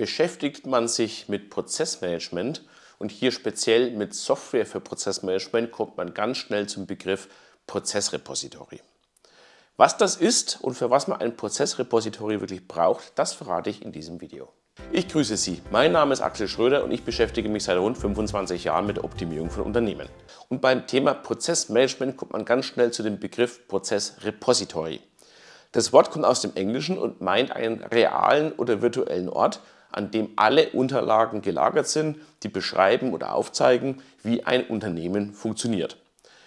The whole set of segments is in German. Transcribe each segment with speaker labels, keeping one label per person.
Speaker 1: beschäftigt man sich mit Prozessmanagement und hier speziell mit Software für Prozessmanagement kommt man ganz schnell zum Begriff Prozessrepository. Was das ist und für was man ein Prozessrepository wirklich braucht, das verrate ich in diesem Video. Ich grüße Sie. Mein Name ist Axel Schröder und ich beschäftige mich seit rund 25 Jahren mit der Optimierung von Unternehmen. Und beim Thema Prozessmanagement kommt man ganz schnell zu dem Begriff Prozessrepository. Das Wort kommt aus dem Englischen und meint einen realen oder virtuellen Ort, an dem alle Unterlagen gelagert sind, die beschreiben oder aufzeigen, wie ein Unternehmen funktioniert.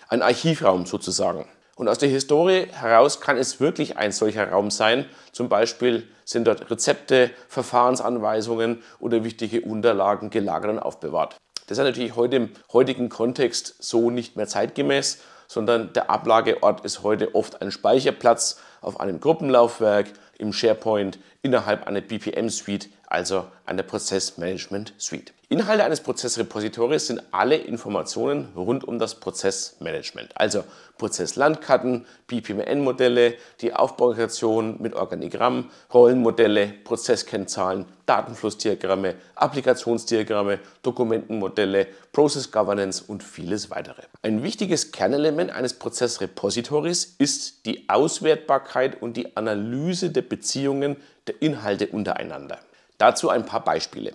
Speaker 1: Ein Archivraum sozusagen. Und aus der Historie heraus kann es wirklich ein solcher Raum sein. Zum Beispiel sind dort Rezepte, Verfahrensanweisungen oder wichtige Unterlagen gelagert und aufbewahrt. Das ist natürlich heute im heutigen Kontext so nicht mehr zeitgemäß, sondern der Ablageort ist heute oft ein Speicherplatz auf einem Gruppenlaufwerk, im SharePoint, innerhalb einer BPM-Suite, also einer Prozessmanagement-Suite. Inhalte eines Prozessrepositories sind alle Informationen rund um das Prozessmanagement, also Prozesslandkarten, BPMN-Modelle, die Aufbauintegration mit Organigramm, Rollenmodelle, Prozesskennzahlen, Datenflussdiagramme, Applikationsdiagramme, Dokumentenmodelle, Process Governance und vieles weitere. Ein wichtiges Kernelement eines Prozessrepositories ist die Auswertbarkeit und die Analyse der Beziehungen der Inhalte untereinander. Dazu ein paar Beispiele.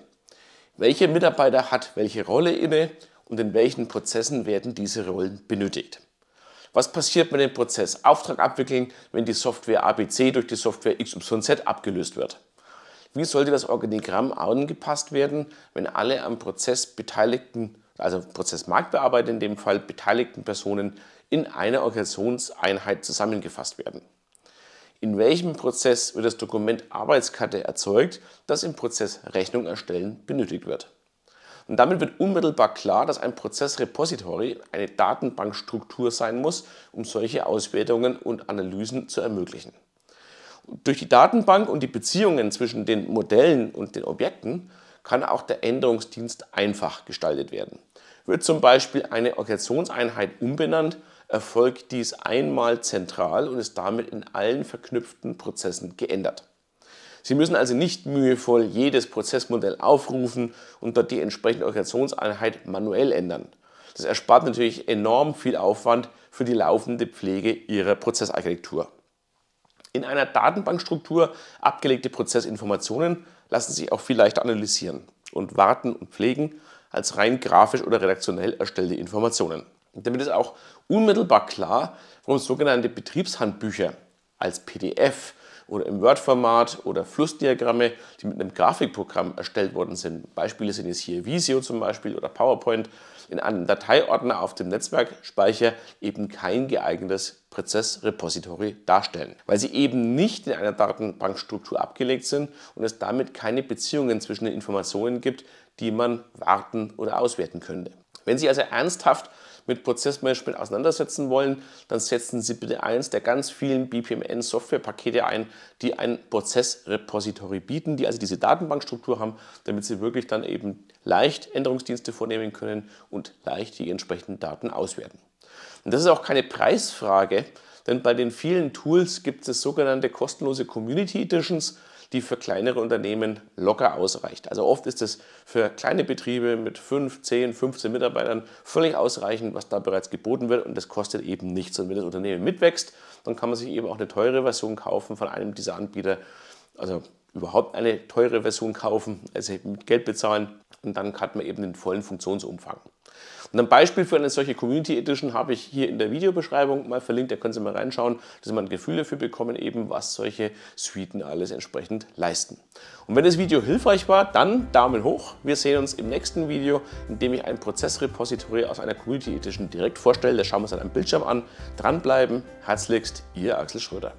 Speaker 1: Welcher Mitarbeiter hat welche Rolle inne und in welchen Prozessen werden diese Rollen benötigt? Was passiert mit dem Prozess Auftrag abwickeln, wenn die Software ABC durch die Software XYZ abgelöst wird? Wie sollte das Organigramm angepasst werden, wenn alle am Prozess beteiligten, also Prozessmarktbearbeiter in dem Fall, beteiligten Personen in einer Organisationseinheit zusammengefasst werden? in welchem Prozess wird das Dokument Arbeitskarte erzeugt, das im Prozess Rechnung erstellen benötigt wird. Und damit wird unmittelbar klar, dass ein Prozessrepository eine Datenbankstruktur sein muss, um solche Auswertungen und Analysen zu ermöglichen. durch die Datenbank und die Beziehungen zwischen den Modellen und den Objekten kann auch der Änderungsdienst einfach gestaltet werden. Wird zum Beispiel eine Organisationseinheit umbenannt, erfolgt dies einmal zentral und ist damit in allen verknüpften Prozessen geändert. Sie müssen also nicht mühevoll jedes Prozessmodell aufrufen und dort die entsprechende Organisationseinheit manuell ändern. Das erspart natürlich enorm viel Aufwand für die laufende Pflege Ihrer Prozessarchitektur. In einer Datenbankstruktur abgelegte Prozessinformationen lassen sich auch viel leichter analysieren und warten und pflegen als rein grafisch oder redaktionell erstellte Informationen. damit ist auch unmittelbar klar, warum sogenannte Betriebshandbücher als PDF oder im Word-Format oder Flussdiagramme, die mit einem Grafikprogramm erstellt worden sind. Beispiele sind jetzt hier Visio zum Beispiel oder PowerPoint, in einem Dateiordner auf dem Netzwerkspeicher eben kein geeignetes Prozessrepository darstellen, weil sie eben nicht in einer Datenbankstruktur abgelegt sind und es damit keine Beziehungen zwischen den Informationen gibt, die man warten oder auswerten könnte. Wenn Sie also ernsthaft mit Prozessmanagement auseinandersetzen wollen, dann setzen Sie bitte eins der ganz vielen BPMN-Softwarepakete ein, die ein Prozessrepository bieten, die also diese Datenbankstruktur haben, damit Sie wirklich dann eben leicht Änderungsdienste vornehmen können und leicht die entsprechenden Daten auswerten. Und das ist auch keine Preisfrage, denn bei den vielen Tools gibt es sogenannte kostenlose Community Editions die für kleinere Unternehmen locker ausreicht. Also oft ist es für kleine Betriebe mit 5, 10, 15 Mitarbeitern völlig ausreichend, was da bereits geboten wird und das kostet eben nichts. Und wenn das Unternehmen mitwächst, dann kann man sich eben auch eine teure Version kaufen von einem dieser Anbieter. Also überhaupt eine teure Version kaufen, also mit Geld bezahlen und dann hat man eben den vollen Funktionsumfang. Und ein Beispiel für eine solche Community Edition habe ich hier in der Videobeschreibung mal verlinkt, da können Sie mal reinschauen, dass man ein Gefühl dafür bekommen, eben was solche Suiten alles entsprechend leisten. Und wenn das Video hilfreich war, dann Daumen hoch. Wir sehen uns im nächsten Video, in dem ich ein Prozessrepository aus einer Community Edition direkt vorstelle. Das schauen wir uns an einem Bildschirm an. Dranbleiben. Herzlichst, Ihr Axel Schröder.